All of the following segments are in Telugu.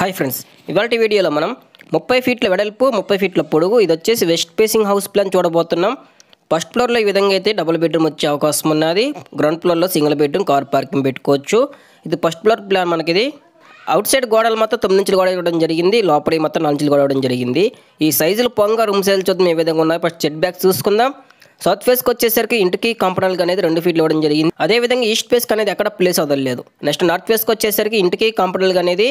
హాయ్ ఫ్రెండ్స్ ఇవాళ వీడియోలో మనం ముప్పై ఫీట్ల వెడల్పు ముప్పై ఫీట్ల పొడుగు ఇది వచ్చేసి వెస్ట్ ఫేసింగ్ హౌస్ ప్లాన్ చూడబోతున్నాం ఫస్ట్ ఫ్లోర్లో ఈ విధంగా అయితే డబుల్ బెడ్రూమ్ వచ్చే అవకాశం ఉన్నది గ్రౌండ్ ఫ్లోర్లో సింగిల్ బెడ్రూమ్ కార్ పార్కింగ్ పెట్టుకోవచ్చు ఇది ఫస్ట్ ఫ్లోర్ ప్లాన్ మనకిది అవుట్ సైడ్ గోడలు మొత్తం తొమ్మిది నుంచి గోడ ఇవ్వడం జరిగింది లోపలి మొత్తం నాలుగు నుంచి గోడ ఇవ్వడం జరిగింది ఈ సైజులు పొంగ రూమ్ సైజులు చూద్దాం ఏ విధంగా ఉన్నాయి ఫస్ట్ సెట్ బ్యాక్ చూసుకుందాం సౌత్ ఫేస్కి వచ్చేసరికి ఇంటికి కాంపౌండ్ అనేది రెండు ఫీట్లు ఇవ్వడం జరిగింది అదేవిధంగా ఈస్ట్ ఫేస్ అనేది ఎక్కడ ప్లేస్ వదలలేదు నెక్స్ట్ నార్త్ ఫేస్కి వచ్చేసరికి ఇంటికి కాంపౌండ్ అనేది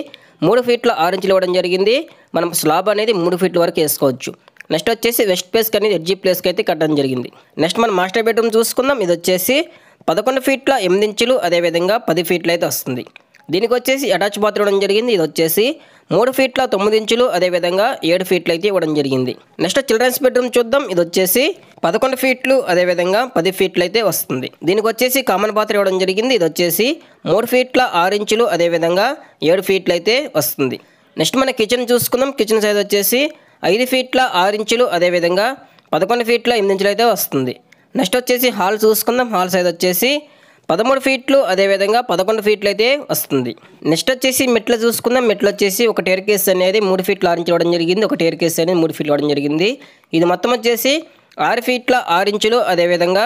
మూడు ఫీట్ల ఆరెంజ్లు ఇవ్వడం జరిగింది మనం స్లాబ్ అనేది మూడు ఫీట్ల వరకు వేసుకోవచ్చు నెక్స్ట్ వచ్చేసి వెస్ట్ ప్లేస్కి అనేది ఎడ్జీ ప్లేస్కి అయితే కట్టడం జరిగింది నెక్స్ట్ మనం మాస్టర్ బెడ్రూమ్ చూసుకుందాం ఇది వచ్చేసి పదకొండు ఫీట్ల ఎనిమిది ఇంచులు అదేవిధంగా పది ఫీట్లు అయితే వస్తుంది దీనికి వచ్చేసి అటాచ్ బాత్ ఇవ్వడం జరిగింది ఇది వచ్చేసి మూడు ఫీట్ల తొమ్మిది ఇంచులు అదేవిధంగా ఏడు ఫీట్లు అయితే ఇవ్వడం జరిగింది నెక్స్ట్ చిల్డ్రన్స్ బెడ్రూమ్ చూద్దాం ఇది వచ్చేసి పదకొండు ఫీట్లు అదేవిధంగా పది ఫీట్లు అయితే వస్తుంది దీనికి వచ్చేసి కామన్ పాత్ర ఇవ్వడం జరిగింది ఇది వచ్చేసి మూడు ఫీట్ల ఆరు ఇంచులు అదేవిధంగా ఏడు ఫీట్లు అయితే వస్తుంది నెక్స్ట్ మన కిచెన్ చూసుకుందాం కిచెన్ సైజ్ వచ్చేసి ఐదు ఫీట్ల ఆరు ఇంచులు అదేవిధంగా పదకొండు ఫీట్ల ఎనిమిది ఇంచులు అయితే వస్తుంది నెక్స్ట్ వచ్చేసి హాల్ చూసుకుందాం హాల్ సైజ్ వచ్చేసి పదమూడు ఫీట్లు అదేవిధంగా పదకొండు ఫీట్లు అయితే వస్తుంది నెక్స్ట్ వచ్చేసి మెట్లు చూసుకుందాం మెట్లు వచ్చేసి ఒక టేర్ కేస్ అనేది మూడు ఫీట్లు ఆరించి ఇవ్వడం జరిగింది ఒక టేర్ కేస్ అనేది మూడు ఫీట్లు ఇవ్వడం జరిగింది ఇది మొత్తం వచ్చేసి ఆరు ఫీట్ల ఆరు ఇంచులు అదేవిధంగా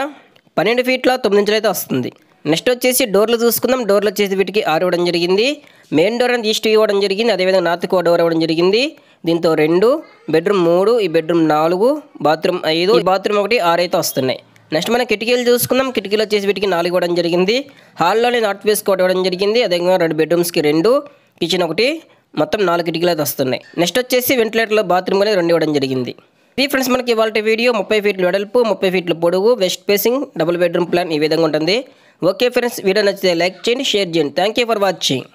పన్నెండు ఫీట్ల తొమ్మిది ఇంచులు అయితే వస్తుంది నెక్స్ట్ వచ్చేసి డోర్లు చూసుకుందాం డోర్లు వచ్చేసి వీటికి ఆరు ఇవ్వడం జరిగింది మెయిన్ డోర్ అని ఈస్ట్ ఇవ్వడం జరిగింది అదేవిధంగా నార్త్కి ఒక డోర్ ఇవ్వడం జరిగింది దీంతో రెండు బెడ్రూమ్ మూడు ఈ బెడ్రూమ్ నాలుగు బాత్రూమ్ ఐదు బాత్రూమ్ ఒకటి ఆరు అయితే వస్తున్నాయి నెక్స్ట్ మనం కిటికీలు చూసుకుందాం కిటికీలు వచ్చేసి వీటికి నాలుగు ఇవ్వడం జరిగింది హాల్లోనే నార్త్ ఫేస్కి ఒకటి ఇవ్వడం జరిగింది అదేవిధంగా రెండు బెడ్రూమ్స్కి రెండు కిచెన్ ఒకటి మొత్తం నాలుగు కిటికీలు అయితే వస్తున్నాయి నెక్స్ట్ వచ్చేసి వెంటిలేటర్లో బాత్రూమ్ అనేది రెండు ఇవ్వడం జరిగింది ఈ ఫ్రెండ్స్ మనకి ఇవాళ వీడియో ముప్పై ఫీట్లు వెడల్పు ముప్పై ఫీట్ల పొడుగు west facing double bedroom plan ఈ విధంగా ఉంటుంది ఓకే ఫ్రెండ్స్ వీడియో నచ్చితే లైక్ చేయండి షేర్ చేయండి థ్యాంక్ ఫర్ వాచింగ్